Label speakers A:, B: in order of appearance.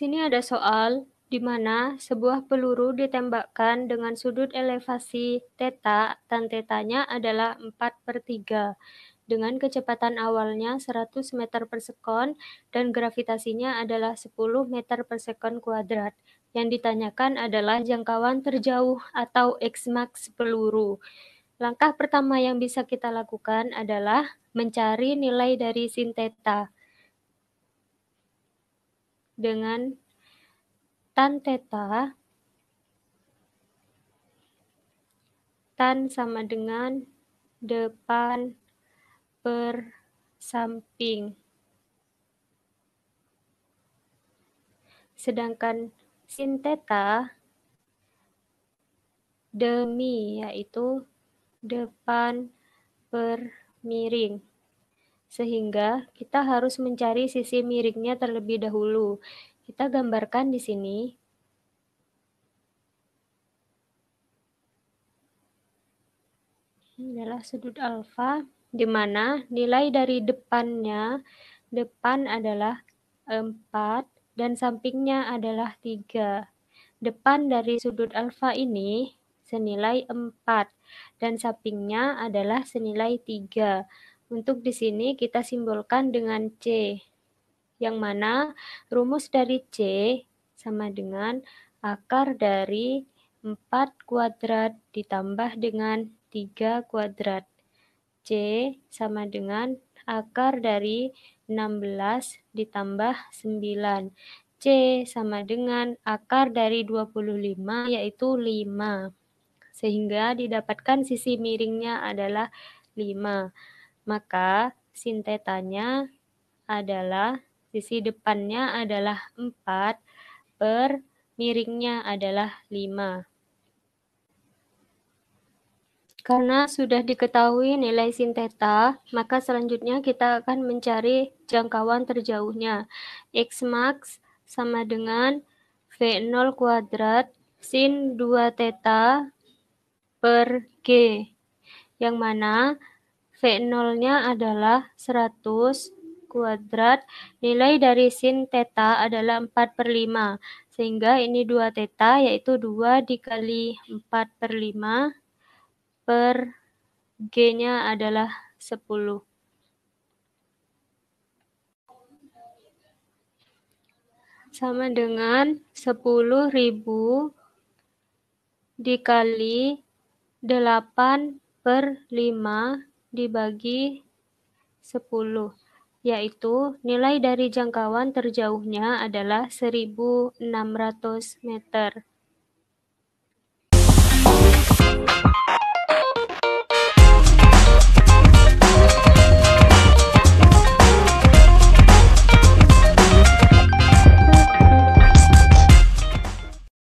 A: sini ada soal di mana sebuah peluru ditembakkan dengan sudut elevasi teta dan tetanya adalah 4 per 3 dengan kecepatan awalnya 100 meter per sekon dan gravitasinya adalah 10 meter per sekon kuadrat. Yang ditanyakan adalah jangkauan terjauh atau X max peluru. Langkah pertama yang bisa kita lakukan adalah mencari nilai dari sin teta dengan tan theta tan sama dengan depan per samping. Sedangkan sin theta demi yaitu depan per miring. Sehingga kita harus mencari sisi miringnya terlebih dahulu. Kita gambarkan di sini Ini adalah sudut alfa di mana nilai dari depannya depan adalah 4 dan sampingnya adalah 3. Depan dari sudut alfa ini senilai 4 dan sampingnya adalah senilai 3. Untuk di sini kita simbolkan dengan C yang mana rumus dari C sama dengan akar dari 4 kuadrat ditambah dengan 3 kuadrat. C sama dengan akar dari 16 ditambah 9. C sama dengan akar dari 25 yaitu 5. Sehingga didapatkan sisi miringnya adalah 5. Maka sintetanya adalah Sisi depannya adalah 4 per miringnya adalah 5. Karena sudah diketahui nilai sin theta, maka selanjutnya kita akan mencari jangkauan terjauhnya. X max sama dengan V0 kuadrat sin 2 theta per G. Yang mana V0-nya adalah 100 kuadrat, nilai dari sin theta adalah 4 per 5. Sehingga ini 2 theta, yaitu 2 dikali 4 per 5 per G-nya adalah 10. Sama dengan 10.000 dikali 8 per 5 dibagi 10 yaitu nilai dari jangkauan terjauhnya adalah 1.600 meter.